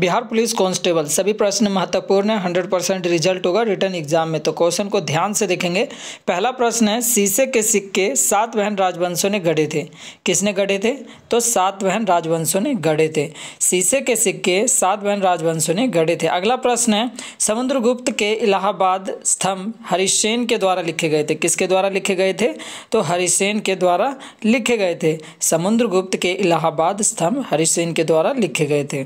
Bihar police constable सभी प्रश्न महत्वपूर्ण है हंड्रेड परसेंट रिजल्ट होगा रिटर्न एग्जाम में तो क्वेश्चन को ध्यान से देखेंगे पहला प्रश्न है शीशे के सिक्के सात बहन राजवंशों ने गढ़े थे किसने गढ़े थे तो सात बहन राजवंशों ने गढ़े थे शीशे के सिक्के सात बहन राजवंशों ने गढ़े थे अगला प्रश्न है समुद्रगुप्त के इलाहाबाद स्तंभ हरिसेन के द्वारा लिखे गए थे किसके द्वारा लिखे गए थे तो हरिसेन के द्वारा लिखे गए थे समुद्रगुप्त के इलाहाबाद स्तंभ हरिसेन के द्वारा लिखे गए थे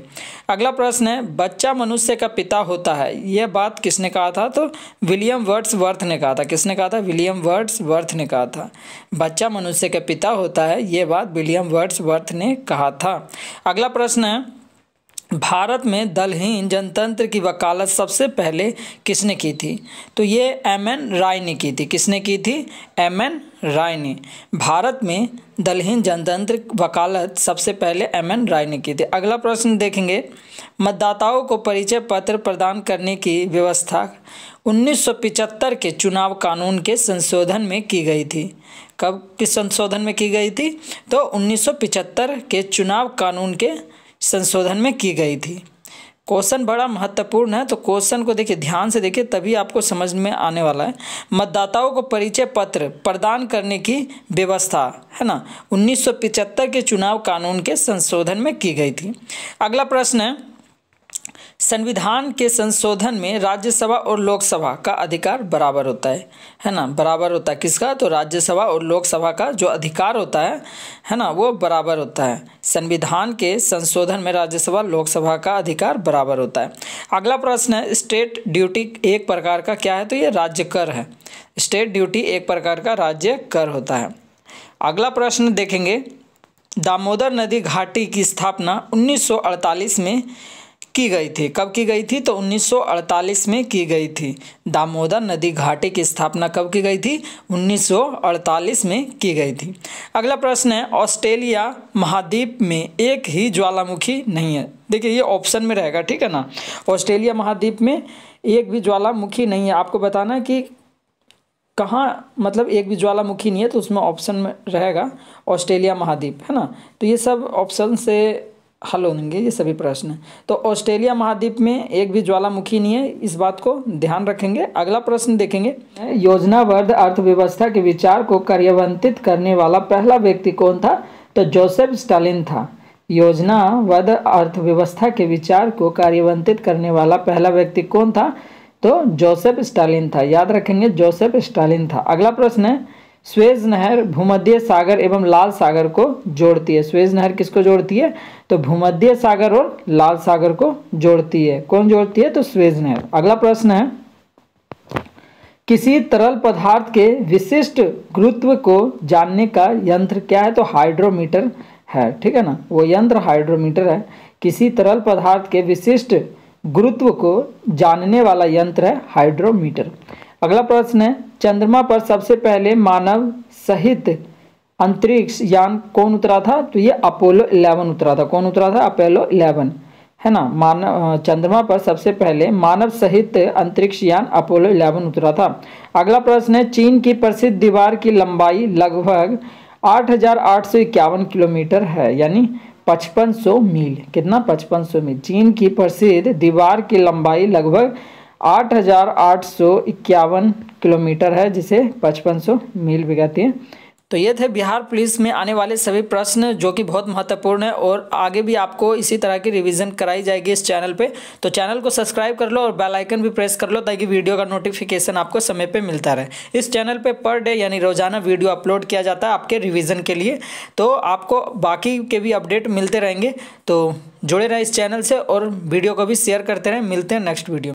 अगला प्रश्न है बच्चा मनुष्य का पिता होता है यह बात किसने कहा था तो विलियम वर्ड्स वर्थ ने कहा था किसने कहा था विलियम वर्ड्स वर्थ ने कहा था बच्चा मनुष्य का पिता होता है यह बात विलियम वर्ड्स वर्थ ने कहा था अगला प्रश्न है भारत में दलहीन जनतंत्र की वकालत सबसे पहले किसने की थी तो ये एम एन राय ने की थी किसने की थी एम एन राय ने भारत में दलहीन जनतंत्र वकालत सबसे पहले एम एन राय ने की थी अगला प्रश्न देखेंगे मतदाताओं को परिचय पत्र प्रदान करने की व्यवस्था 1975 के चुनाव कानून के संशोधन में की गई थी कब किस संशोधन में की गई थी तो 1975 के चुनाव कानून के संशोधन में की गई थी क्वेश्चन बड़ा महत्वपूर्ण है तो क्वेश्चन को देखिए ध्यान से देखिए तभी आपको समझ में आने वाला है मतदाताओं को परिचय पत्र प्रदान करने की व्यवस्था है ना 1975 के चुनाव कानून के संशोधन में की गई थी अगला प्रश्न है संविधान के संशोधन में राज्यसभा और लोकसभा का अधिकार बराबर होता है है ना बराबर होता है किसका तो राज्यसभा और लोकसभा का जो अधिकार होता है है ना वो बराबर होता है संविधान के संशोधन में राज्यसभा लोकसभा का अधिकार बराबर होता है अगला प्रश्न है स्टेट ड्यूटी एक प्रकार का क्या है तो ये राज्य कर है स्टेट ड्यूटी एक प्रकार का राज्य कर होता है अगला प्रश्न देखेंगे दामोदर नदी घाटी की स्थापना उन्नीस में की गई थी कब की गई थी तो 1948 में की गई थी दामोदर नदी घाटी की स्थापना कब की गई थी 1948 में की गई थी अगला प्रश्न है ऑस्ट्रेलिया महाद्वीप में एक ही ज्वालामुखी नहीं है देखिए ये ऑप्शन में रहेगा ठीक है ना ऑस्ट्रेलिया महाद्वीप में एक भी ज्वालामुखी नहीं है आपको बताना कि कहाँ मतलब एक भी ज्वालामुखी नहीं है तो उसमें ऑप्शन में रहेगा ऑस्ट्रेलिया महाद्वीप है ना तो ये सब ऑप्शन से हल होंगे ये सभी प्रश्न तो ऑस्ट्रेलिया महाद्वीप में एक भी ज्वालामुखी नहीं है इस बात को ध्यान रखेंगे अगला प्रश्न देखेंगे योजनाबद्ध अर्थव्यवस्था के विचार को कार्यवंतित करने वाला पहला व्यक्ति कौन था तो जोसेफ स्टालिन था योजनाबद्ध अर्थव्यवस्था के विचार को कार्यवंतित करने वाला पहला व्यक्ति कौन था तो जोसेफ स्टालिन था याद रखेंगे जोसेफ स्टालिन था अगला प्रश्न है स्वेज नहर भूमध्य सागर एवं लाल सागर को जोड़ती है स्वेज नहर किसको जोड़ती है तो भूमध्य सागर और लाल सागर को जोड़ती है कौन जोड़ती है तो स्वेज नहर अगला प्रश्न है किसी तरल पदार्थ के विशिष्ट गुरुत्व को जानने का यंत्र क्या है तो हाइड्रोमीटर है ठीक है ना वो यंत्र हाइड्रोमीटर है किसी तरल पदार्थ के विशिष्ट गुरुत्व को जानने वाला यंत्र है हाइड्रोमीटर अगला प्रश्न है चंद्रमा पर सबसे पहले मानव सहित अंतरिक्ष यान कौन उतरा था तो ये अपोलो 11 उतरा था कौन उतरा था अपोलो 11 है ना मानव चंद्रमा पर सबसे पहले मानव सहित अंतरिक्ष यान अपोलो 11 उतरा था अगला प्रश्न है चीन की प्रसिद्ध दीवार की लंबाई लगभग इक्यावन किलोमीटर है यानी 5500 मील कितना 5500 मील चीन की प्रसिद्ध दीवार की लंबाई लगभग आठ हज़ार आठ सौ इक्यावन किलोमीटर है जिसे पचपन सौ मील भी कहती है तो ये थे बिहार पुलिस में आने वाले सभी प्रश्न जो कि बहुत महत्वपूर्ण है और आगे भी आपको इसी तरह की रिवीजन कराई जाएगी इस चैनल पे तो चैनल को सब्सक्राइब कर लो और बेल आइकन भी प्रेस कर लो ताकि वीडियो का नोटिफिकेशन आपको समय पे मिलता रहे इस चैनल पे पर डे यानी रोजाना वीडियो अपलोड किया जाता है आपके रिविज़न के लिए तो आपको बाकी के भी अपडेट मिलते रहेंगे तो जुड़े रहें इस चैनल से और वीडियो को भी शेयर करते रहें मिलते हैं नेक्स्ट वीडियो